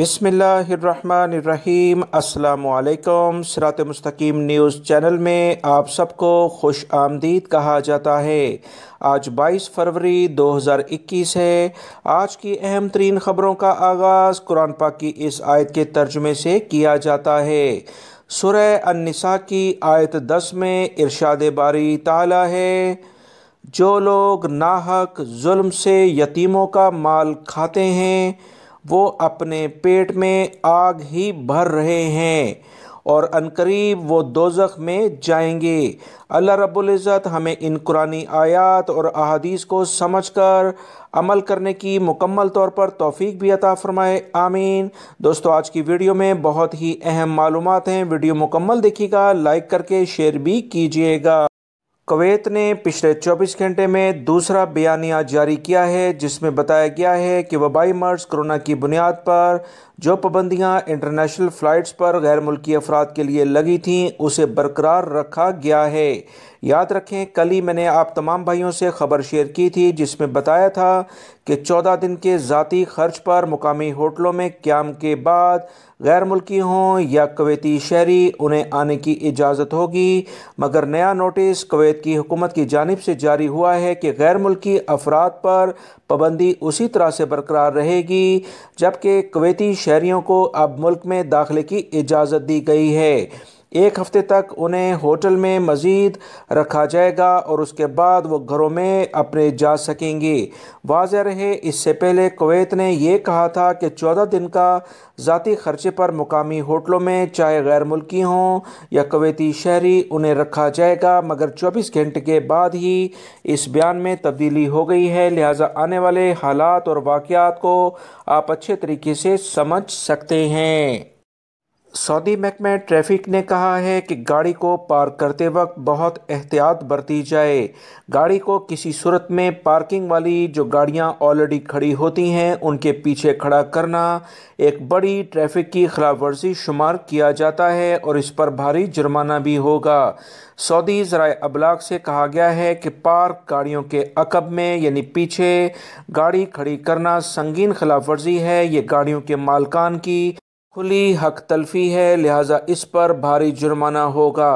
بسم اللہ الرحمن الرحیم السلام علیکم سرات مستقیم نیوز چینل میں آپ سب کو خوش آمدید کہا جاتا ہے آج بائیس فروری دو ہزار اکیس ہے آج کی اہم ترین خبروں کا آغاز قرآن پاک کی اس آیت کے ترجمے سے کیا جاتا ہے سورہ النساء کی آیت دس میں ارشاد باری تعالی ہے جو لوگ ناحق ظلم سے یتیموں کا مال کھاتے ہیں وہ اپنے پیٹ میں آگ ہی بھر رہے ہیں اور عنقریب وہ دوزخ میں جائیں گے اللہ رب العزت ہمیں ان قرآن آیات اور احادیث کو سمجھ کر عمل کرنے کی مکمل طور پر توفیق بھی عطا فرمائے آمین دوستو آج کی ویڈیو میں بہت ہی اہم معلومات ہیں ویڈیو مکمل دیکھیے گا لائک کر کے شیئر بھی کیجیے گا کویت نے پچھلے چوبیس گھنٹے میں دوسرا بیانیہ جاری کیا ہے جس میں بتایا گیا ہے کہ وبائی مرض کرونا کی بنیاد پر جو پابندیاں انٹرنیشنل فلائٹس پر غیر ملکی افراد کے لیے لگی تھیں اسے برقرار رکھا گیا ہے یاد رکھیں کل ہی میں نے آپ تمام بھائیوں سے خبر شیئر کی تھی جس میں بتایا تھا کہ چودہ دن کے ذاتی خرچ پر مقامی ہوٹلوں میں قیام کے بعد غیر ملکی ہوں یا کویتی شہری انہیں آنے کی اجازت ہوگی مگر نیا نوٹس کویت کی حکومت کی جانب سے جاری ہوا ہے کہ غیر ملکی افراد پر پابندی اسی طرح سے برقرار رہے گی جبکہ کویتی شہری شہریوں کو اب ملک میں داخلے کی اجازت دی گئی ہے ایک ہفتے تک انہیں ہوٹل میں مزید رکھا جائے گا اور اس کے بعد وہ گھروں میں اپنے جا سکیں گے واضح رہے اس سے پہلے کویت نے یہ کہا تھا کہ چودہ دن کا ذاتی خرچے پر مقامی ہوٹلوں میں چاہے غیر ملکی ہوں یا کویتی شہری انہیں رکھا جائے گا مگر چوبیس گھنٹے کے بعد ہی اس بیان میں تبدیلی ہو گئی ہے لہٰذا آنے والے حالات اور واقعات کو آپ اچھے طریقے سے سمجھ سکتے ہیں سعودی محکمہ ٹریفک نے کہا ہے کہ گاڑی کو پارک کرتے وقت بہت احتیاط برتی جائے گاڑی کو کسی صورت میں پارکنگ والی جو گاڑیاں آلریڈی کھڑی ہوتی ہیں ان کے پیچھے کھڑا کرنا ایک بڑی ٹریفک کی خلاف ورزی شمار کیا جاتا ہے اور اس پر بھاری جرمانہ بھی ہوگا سعودی ذرائع ابلاغ سے کہا گیا ہے کہ پارک گاڑیوں کے عقب میں یعنی پیچھے گاڑی کھڑی کرنا سنگین خلاف ورزی ہے یہ گاڑیوں کے مالکان کی کھلی حق تلفی ہے لہٰذا اس پر بھاری جرمانہ ہوگا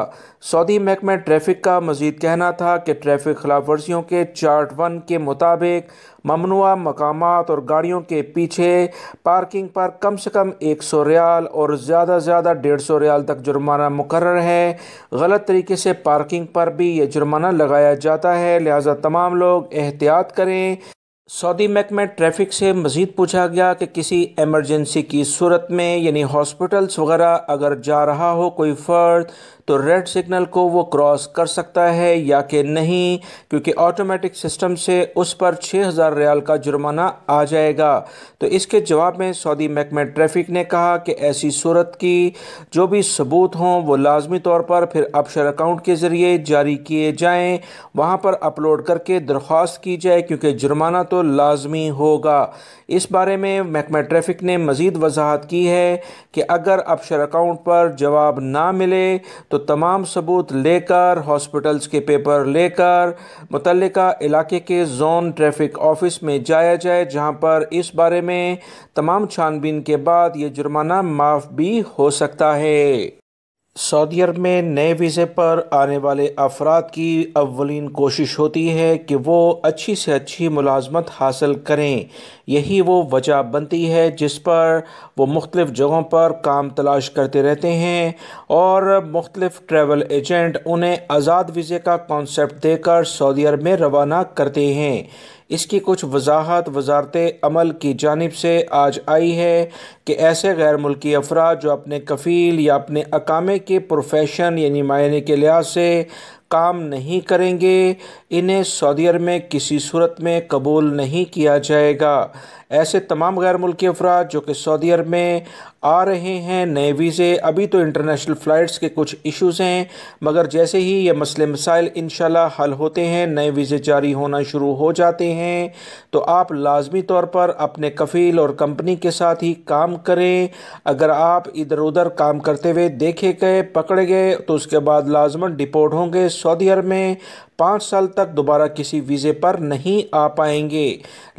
سعودی محکمہ ٹریفک کا مزید کہنا تھا کہ ٹریفک خلاف ورزیوں کے چارٹ ون کے مطابق ممنوع مقامات اور گاڑیوں کے پیچھے پارکنگ پر کم سے کم ایک سو ریال اور زیادہ زیادہ ڈیڑھ سو ریال تک جرمانہ مقرر ہے غلط طریقے سے پارکنگ پر بھی یہ جرمانہ لگایا جاتا ہے لہٰذا تمام لوگ احتیاط کریں سعودی میک میں ٹریفک سے مزید پوچھا گیا کہ کسی ایمرجنسی کی صورت میں یعنی ہاسپٹلس وغیرہ اگر جا رہا ہو کوئی فرد تو ریڈ سگنل کو وہ کراس کر سکتا ہے یا کہ نہیں کیونکہ آٹومیٹک سسٹم سے اس پر چھ ہزار ریال کا جرمانہ آ جائے گا تو اس کے جواب میں سعودی محکمہ ٹریفک نے کہا کہ ایسی صورت کی جو بھی ثبوت ہوں وہ لازمی طور پر پھر اپشر اکاؤنٹ کے ذریعے جاری کیے جائیں وہاں پر اپلوڈ کر کے درخواست کی جائے کیونکہ جرمانہ تو لازمی ہوگا اس بارے میں محکمہ ٹریفک نے مزید وضاحت کی ہے کہ اگر اپشر اکاؤنٹ پر جواب نہ ملے تو تو تمام ثبوت لے کر ہاسپٹلس کے پیپر لے کر متعلقہ علاقے کے زون ٹریفک آفس میں جایا جائے جہاں پر اس بارے میں تمام چھان بین کے بعد یہ جرمانہ معاف بھی ہو سکتا ہے سعودی عرب میں نئے ویزے پر آنے والے افراد کی اولین کوشش ہوتی ہے کہ وہ اچھی سے اچھی ملازمت حاصل کریں یہی وہ وجہ بنتی ہے جس پر وہ مختلف جگہوں پر کام تلاش کرتے رہتے ہیں اور مختلف ٹریول ایجنٹ انہیں آزاد ویزے کا کانسیپٹ دے کر سعودی عرب میں روانہ کرتے ہیں اس کی کچھ وضاحت وزارت عمل کی جانب سے آج آئی ہے کہ ایسے غیر ملکی افراد جو اپنے کفیل یا اپنے اقامے کے پروفیشن یعنی معنی کے لحاظ سے کام نہیں کریں گے انہیں سعودی عرب میں کسی صورت میں قبول نہیں کیا جائے گا ایسے تمام غیر ملکی افراد جو کہ سعودی عرب میں آ رہے ہیں نئے ویزے ابھی تو انٹرنیشنل فلائٹس کے کچھ ایشوز ہیں مگر جیسے ہی یہ مسئلے مسائل انشاءاللہ حل ہوتے ہیں نئے ویزے جاری ہونا شروع ہو جاتے ہیں تو آپ لازمی طور پر اپنے کفیل اور کمپنی کے ساتھ ہی کام کریں اگر آپ ادھر ادھر کام کرتے ہوئے دیکھے گئے پکڑے گئے تو اس کے بعد لازمن ڈپورٹ ہوں گے سعودی عرب میں پانچ سال تک دوبارہ کسی ویزے پر نہیں آ پائیں گے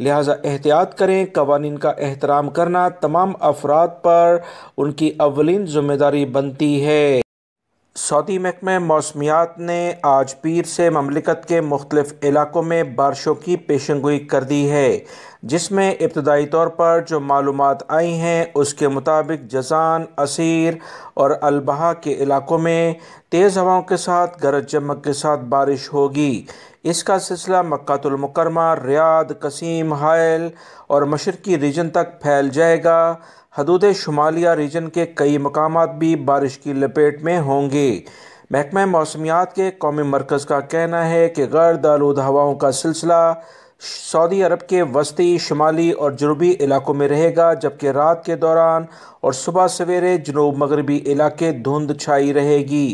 لہٰذا احتیاط کریں قوانین کا احترام کرنا تمام افراد پر ان کی اولین ذمہ داری بنتی ہے سعودی محکمہ موسمیات نے آج پیر سے مملکت کے مختلف علاقوں میں بارشوں کی پیشنگوئی کر دی ہے جس میں ابتدائی طور پر جو معلومات آئی ہیں اس کے مطابق جزان اسیر اور البہا کے علاقوں میں تیز ہواؤں کے ساتھ گرج چمک کے ساتھ بارش ہوگی اس کا سلسلہ مکہ المکرمہ ریاد قسیم حائل اور مشرقی ریجن تک پھیل جائے گا حدود شمالیہ ریجن کے کئی مقامات بھی بارش کی لپیٹ میں ہوں گے محکمہ موسمیات کے قومی مرکز کا کہنا ہے کہ غرد آلود ہواؤں کا سلسلہ سعودی عرب کے وسطی شمالی اور جنوبی علاقوں میں رہے گا جبکہ رات کے دوران اور صبح سویرے جنوب مغربی علاقے دھند چھائی رہے گی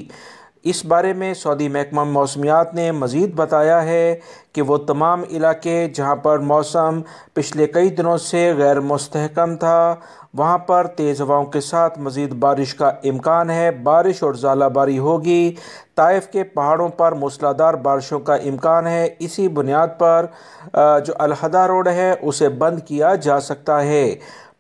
اس بارے میں سعودی محکمہ موسمیات نے مزید بتایا ہے کہ وہ تمام علاقے جہاں پر موسم پچھلے کئی دنوں سے غیر مستحکم تھا وہاں پر تیز ہواؤں کے ساتھ مزید بارش کا امکان ہے بارش اور ژالہ باری ہوگی طائف کے پہاڑوں پر موسلادار بارشوں کا امکان ہے اسی بنیاد پر جو الہدہ روڈ ہے اسے بند کیا جا سکتا ہے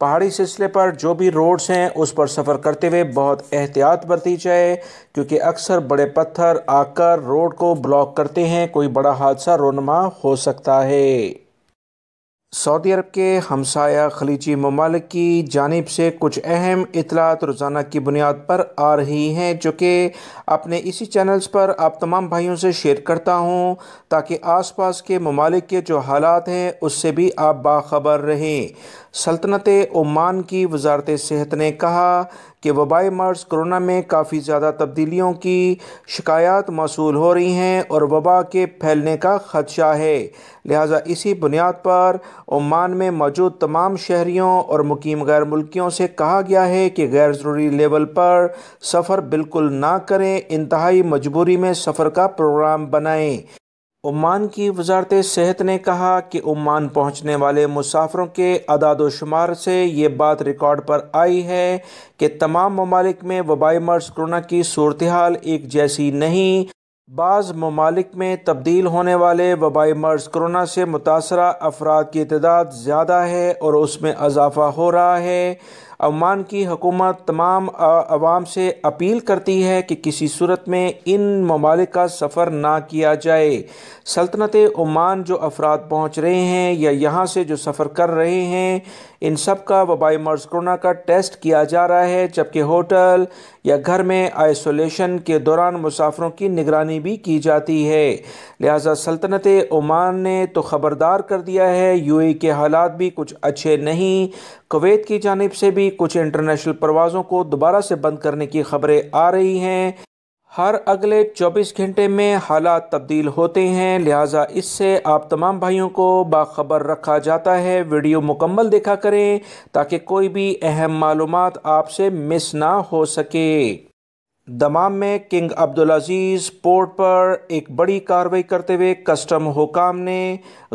پہاڑی سلسلے پر جو بھی روڈز ہیں اس پر سفر کرتے ہوئے بہت احتیاط برتی جائے کیونکہ اکثر بڑے پتھر آ کر روڈ کو بلاک کرتے ہیں کوئی بڑا حادثہ رونما ہو سکتا ہے سعودی عرب کے ہمسایہ خلیجی ممالک کی جانب سے کچھ اہم اطلاعات روزانہ کی بنیاد پر آ رہی ہیں جو کہ اپنے اسی چینلز پر آپ تمام بھائیوں سے شیئر کرتا ہوں تاکہ آس پاس کے ممالک کے جو حالات ہیں اس سے بھی آپ باخبر رہیں سلطنت عمان کی وزارت صحت نے کہا کہ وبائی مرض کرونا میں کافی زیادہ تبدیلیوں کی شکایات موصول ہو رہی ہیں اور وبا کے پھیلنے کا خدشہ ہے لہٰذا اسی بنیاد پر عمان میں موجود تمام شہریوں اور مقیم غیر ملکیوں سے کہا گیا ہے کہ غیر ضروری لیول پر سفر بالکل نہ کریں انتہائی مجبوری میں سفر کا پروگرام بنائیں عمان کی وزارت صحت نے کہا کہ عمان پہنچنے والے مسافروں کے اعداد و شمار سے یہ بات ریکارڈ پر آئی ہے کہ تمام ممالک میں وبائی مرض کرونا کی صورتحال ایک جیسی نہیں بعض ممالک میں تبدیل ہونے والے وبائی مرض کرونا سے متاثرہ افراد کی تعداد زیادہ ہے اور اس میں اضافہ ہو رہا ہے عمان کی حکومت تمام عوام سے اپیل کرتی ہے کہ کسی صورت میں ان ممالک کا سفر نہ کیا جائے سلطنت عمان جو افراد پہنچ رہے ہیں یا یہاں سے جو سفر کر رہے ہیں ان سب کا وبائی مرض کرونا کا ٹیسٹ کیا جا رہا ہے جبکہ ہوٹل یا گھر میں آئسولیشن کے دوران مسافروں کی نگرانی بھی کی جاتی ہے لہٰذا سلطنت عمان نے تو خبردار کر دیا ہے یو اے کے حالات بھی کچھ اچھے نہیں کویت کی جانب سے بھی کچھ انٹرنیشنل پروازوں کو دوبارہ سے بند کرنے کی خبریں آ رہی ہیں ہر اگلے چوبیس گھنٹے میں حالات تبدیل ہوتے ہیں لہٰذا اس سے آپ تمام بھائیوں کو باخبر رکھا جاتا ہے ویڈیو مکمل دیکھا کریں تاکہ کوئی بھی اہم معلومات آپ سے مس نہ ہو سکے دمام میں کنگ عبدالعزیز پورٹ پر ایک بڑی کارروائی کرتے ہوئے کسٹم حکام نے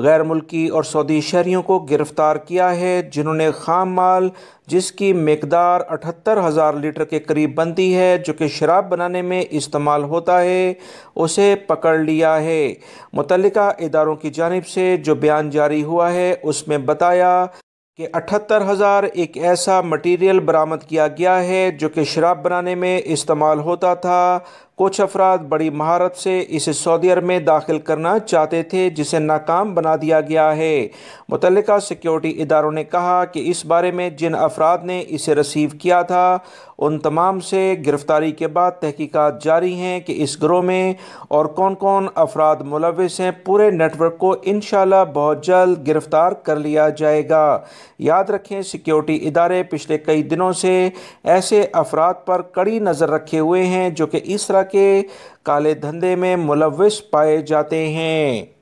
غیر ملکی اور سعودی شہریوں کو گرفتار کیا ہے جنہوں نے خام مال جس کی مقدار اٹھتر ہزار لیٹر کے قریب بنتی ہے جو کہ شراب بنانے میں استعمال ہوتا ہے اسے پکڑ لیا ہے متعلقہ اداروں کی جانب سے جو بیان جاری ہوا ہے اس میں بتایا کہ اٹھتر ہزار ایک ایسا مٹیریل برآمد کیا گیا ہے جو کہ شراب بنانے میں استعمال ہوتا تھا کچھ افراد بڑی مہارت سے اسے سعودی عرب میں داخل کرنا چاہتے تھے جسے ناکام بنا دیا گیا ہے متعلقہ سیکیورٹی اداروں نے کہا کہ اس بارے میں جن افراد نے اسے رسیو کیا تھا ان تمام سے گرفتاری کے بعد تحقیقات جاری ہیں کہ اس گروہ میں اور کون کون افراد ملوث ہیں پورے نیٹ ورک کو انشاءاللہ بہت جلد گرفتار کر لیا جائے گا یاد رکھیں سیکیورٹی ادارے پچھلے کئی دنوں سے ایسے افراد پر کڑی نظر رکھے ہوئے ہیں جو کہ اس طرح کے کالے دھندے میں ملوث پائے جاتے ہیں